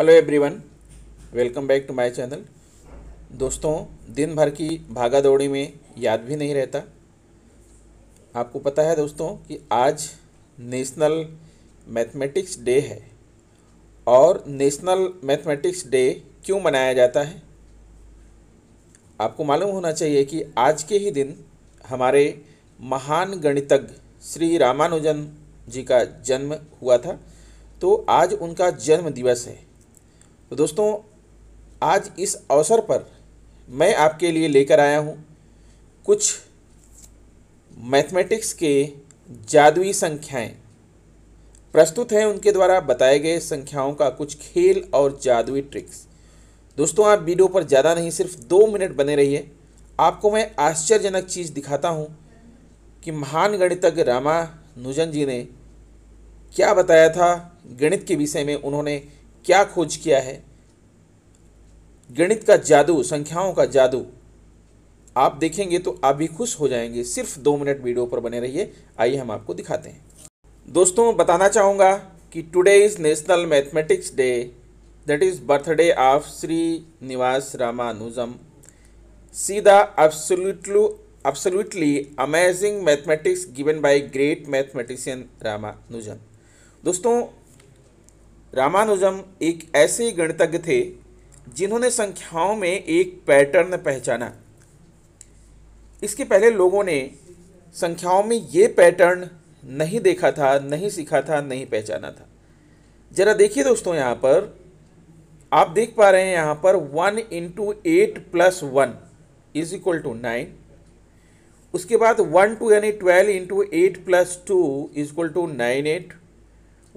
hello everyone welcome back to my channel दोस्तों दिन भर की भागा दौड़ी में याद भी नहीं रहता आपको पता है दोस्तों कि आज नेशनल मैथमेटिक्स डे है और नेशनल मैथमेटिक्स डे क्यों मनाया जाता है आपको मालूम होना चाहिए कि आज के ही दिन हमारे महान गणितज्ञ श्री रामानुजन जी का जन्म हुआ था तो आज उनका जन्म दिवस है तो दोस्तों आज इस अवसर पर मैं आपके लिए लेकर आया हूँ कुछ मैथमेटिक्स के जादुई संख्याएं प्रस्तुत हैं उनके द्वारा बताए गए संख्याओं का कुछ खेल और जादुई ट्रिक्स दोस्तों आप वीडियो पर ज़्यादा नहीं सिर्फ दो मिनट बने रहिए आपको मैं आश्चर्यजनक चीज़ दिखाता हूँ कि महान गणितज्ञ रामानुजन जी ने क्या बताया था गणित के विषय में उन्होंने क्या खोज किया है गणित का जादू संख्याओं का जादू आप देखेंगे तो आप भी खुश हो जाएंगे सिर्फ दो मिनट वीडियो पर बने रहिए आइए हम आपको दिखाते हैं दोस्तों बताना चाहूँगा कि today is national mathematics day that is birthday of Srinivas Ramanujan सीधा the absolutely amazing mathematics given by great mathematician Ramanujan दोस्तों रामानुजम एक ऐसे गणितज्ञ थे जिन्होंने संख्याओं में एक पैटर्न पहचाना इसके पहले लोगों ने संख्याओं में ये पैटर्न नहीं देखा था नहीं सीखा था नहीं पहचाना था जरा देखिए दोस्तों यहाँ पर आप देख पा रहे हैं यहाँ पर one into eight plus one is equal to nine उसके बाद वन टू यानी twelve into eight plus two is equal to nine eight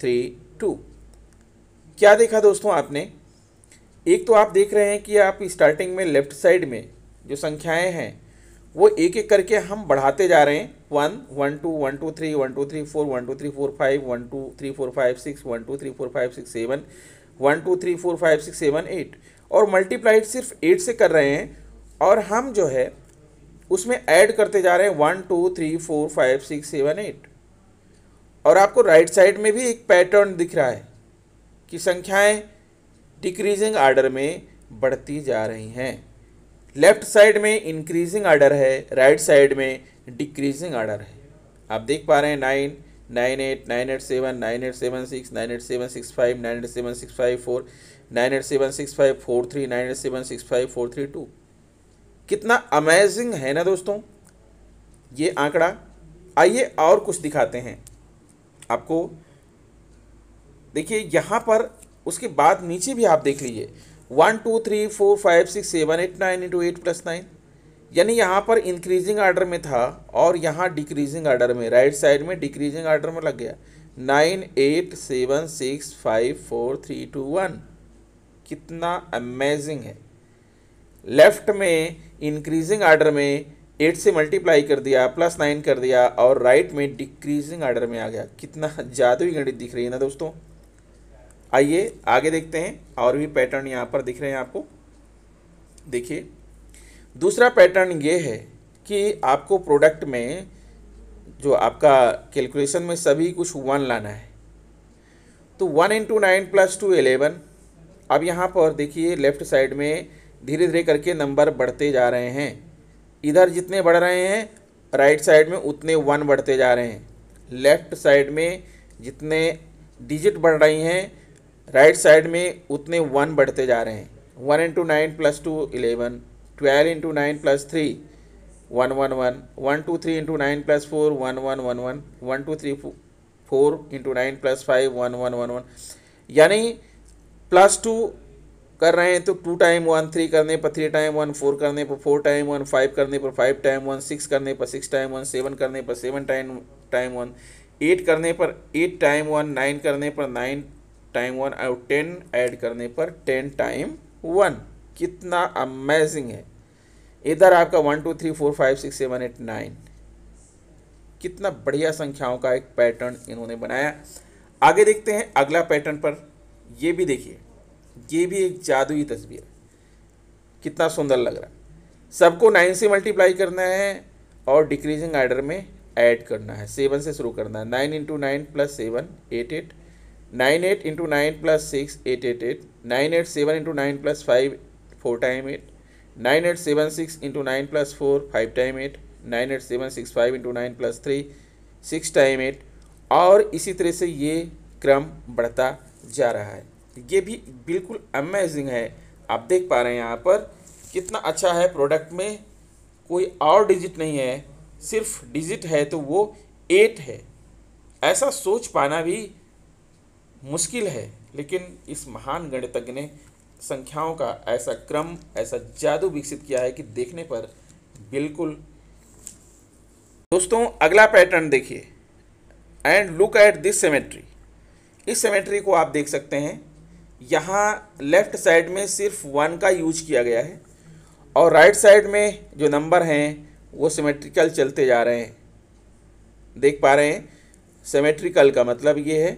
three two क्या देखा दोस्तों आपने एक तो आप देख रहे हैं कि आप स्टार्टिंग में लेफ्ट साइड में जो संख्याएं हैं वो एक एक करके हम बढ़ाते जा रहे हैं one one two one two three one two three four one two three four five one two three four five six one two three four five six seven one two three four five six seven eight और multiplied सिर्फ eight से कर रहे हैं और हम जो है उसमें ऐड करते जा रहे हैं one two three four five six seven eight और आपको राइट साइड में भी एक पैटर्न दिख रहा है कि संख्याएं डिक्रीजिंग आर्डर में बढ़ती जा रही हैं लेफ्ट साइड में इंक्रीजिंग आर्डर है राइट साइड में डिक्रीजिंग आर्डर है आप देख पा रहे हैं nine nine eight nine eight seven nine eight seven six nine eight seven six five nine eight seven six five four nine eight seven six five four three nine eight seven six five four three two कितना amazing है ना दोस्तों ये आंकड़ा आइए और कुछ दिखाते हैं आपको देखिए यहाँ पर उसके बाद नीचे भी आप देख लीजिए one two three four five six seven eight nine into eight plus nine यानी यहाँ पर इंक्रीजिंग ऑर्डर में था और यहाँ डिक्रीजिंग ऑर्डर में राइट साइड में डिक्रीजिंग ऑर्डर में लग गया nine eight seven six five four three two one कितना अमेजिंग है लेफ्ट में इंक्रीजिंग ऑर्डर में एट से मल्टीप्लाई कर दिया प्लस नाइन कर दिया और राइट में डिक्रीजिंग ऑर्डर में आ गया कितना जादुई गणित दिख रही है ना दोस्तों आइए आगे देखते हैं और भी पैटर्न यहाँ पर दिख रहे हैं आपको देखिए दूसरा पैटर्न ये है कि आपको प्रोडक्ट में जो आपका कैलकुलेशन में सभी कुछ वन लाना है तो one into nine plus two eleven अब यहाँ पर देखिए लेफ्ट साइड में धीरे धीरे करके नंबर बढ़ते जा रहे हैं इधर जितने बढ़ रहे हैं राइट साइड में उतने वन बढ़ते जा रहे हैं लेफ्ट साइड में जितने डिजिट बढ़ रही हैं राइट साइड में उतने वन बढ़ते जा रहे हैं one into nine plus two eleven twelve into nine plus three one one one one two three into nine plus four one one one one one two three four into nine plus five one one one one यानी plus two कर रहे हैं तो to time one three करने पर three time one four करने पर four time one five करने पर फाइव टाइम वन सिक्स करने पर सिक्स टाइम वन सेवन करने पर seven time time one eight करने पर एट टाइम वन नाइन करने पर नाइन टाइम वन और टेन ऐड करने पर टेन टाइम वन कितना अमेजिंग है इधर आपका one two three four five six seven eight nine कितना बढ़िया संख्याओं का एक पैटर्न इन्होंने बनाया आगे देखते हैं अगला पैटर्न पर ये भी देखिए ये भी एक जादुई तस्वीर कितना सुंदर लग रहा है सबको नाइन से मल्टीप्लाई करना है और डिक्रीजिंग आर्डर में ऐड करना है सेवन से शुरू करना है nine into nine plus seven eight eight nine eight into nine plus six eight eight eight nine eight seven into nine plus five four time eight nine eight seven six into nine plus four five time eight nine eight seven six five into nine plus three six time eight और इसी तरह से ये क्रम बढ़ता जा रहा है ये भी बिल्कुल अमेजिंग है आप देख पा रहे हैं यहाँ पर कितना अच्छा है प्रोडक्ट में कोई और डिजिट नहीं है सिर्फ डिजिट है तो वो एट है ऐसा सोच पाना भी मुश्किल है लेकिन इस महान गणितज्ञ ने संख्याओं का ऐसा क्रम ऐसा जादू विकसित किया है कि देखने पर बिल्कुल दोस्तों अगला पैटर्न देखिए and look at this symmetry इस सेमेट्री को आप देख सकते हैं यहाँ लेफ़्ट साइड में सिर्फ वन का यूज किया गया है और राइट साइड में जो नंबर हैं वो सिमेट्रिकल चलते जा रहे हैं देख पा रहे हैं सिमेट्रिकल का मतलब ये है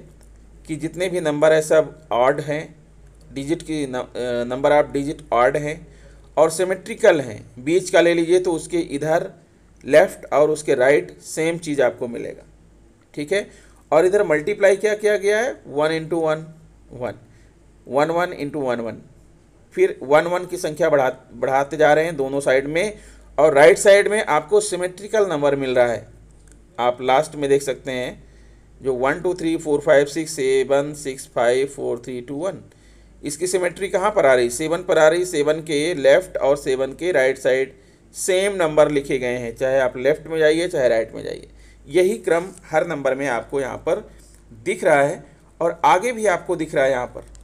कि जितने भी नंबर हैं सब ऑड हैं डिजिट की नंबर ऑफ डिजिट ऑड हैं और सिमेट्रिकल हैं बीच का ले लीजिए तो उसके इधर लेफ़्ट और उसके राइट सेम चीज़ आपको मिलेगा ठीक है और इधर मल्टीप्लाई क्या किया गया है one into one one one one into one one फिर वन वन की संख्या बढ़ा बढ़ाते जा रहे हैं दोनों साइड में और राइट साइड में आपको सिमेट्रिकल नंबर मिल रहा है आप लास्ट में देख सकते हैं जो one two three four five six seven six five four three two one इसकी सिमेट्री कहाँ पर आ रही सेवन पर आ रही सेवन के लेफ्ट और सेवन के राइट साइड सेम नंबर लिखे गए हैं चाहे आप लेफ्ट में जाइए चाहे राइट में जाइए यही क्रम हर नंबर में आपको यहाँ पर दिख रहा है और आगे भी आपको दिख रहा है यहाँ पर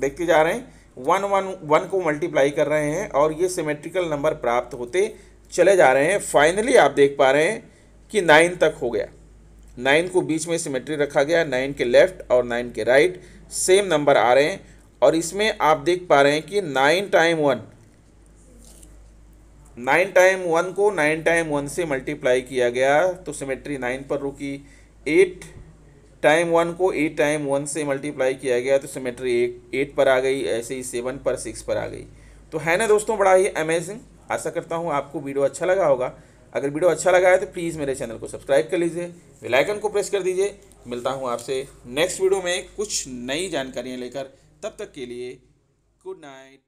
देखते जा रहे हैं वन वन वन को मल्टीप्लाई कर रहे हैं और ये सिमेट्रिकल नंबर प्राप्त होते चले जा रहे हैं फाइनली आप देख पा रहे हैं कि नाइन तक हो गया नाइन को बीच में सिमेट्री रखा गया नाइन के लेफ्ट और नाइन के राइट सेम नंबर आ रहे हैं और इसमें आप देख पा रहे हैं कि nine time one nine time one को नाइन टाइम वन से मल्टीप्लाई किया गया तो सिमेट्री नाइन पर रुकी एट टाइम वन को ए टाइम वन से मल्टीप्लाई किया गया तो सिमेट्री एट एट पर आ गई ऐसे ही सेवन पर सिक्स पर आ गई तो है ना दोस्तों बड़ा ही अमेजिंग आशा करता हूँ आपको वीडियो अच्छा लगा होगा अगर वीडियो अच्छा लगा है तो प्लीज़ मेरे चैनल को सब्सक्राइब कर लीजिए बेलाइकन को प्रेस कर दीजिए मिलता हूँ आपसे नेक्स्ट वीडियो में कुछ नई जानकारियाँ लेकर तब तक के लिए गुड नाइट